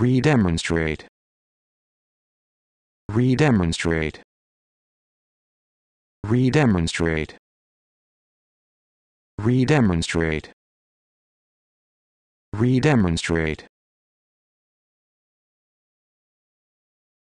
Redemonstrate. Redemonstrate. Redemonstrate. Redemonstrate. Redemonstrate.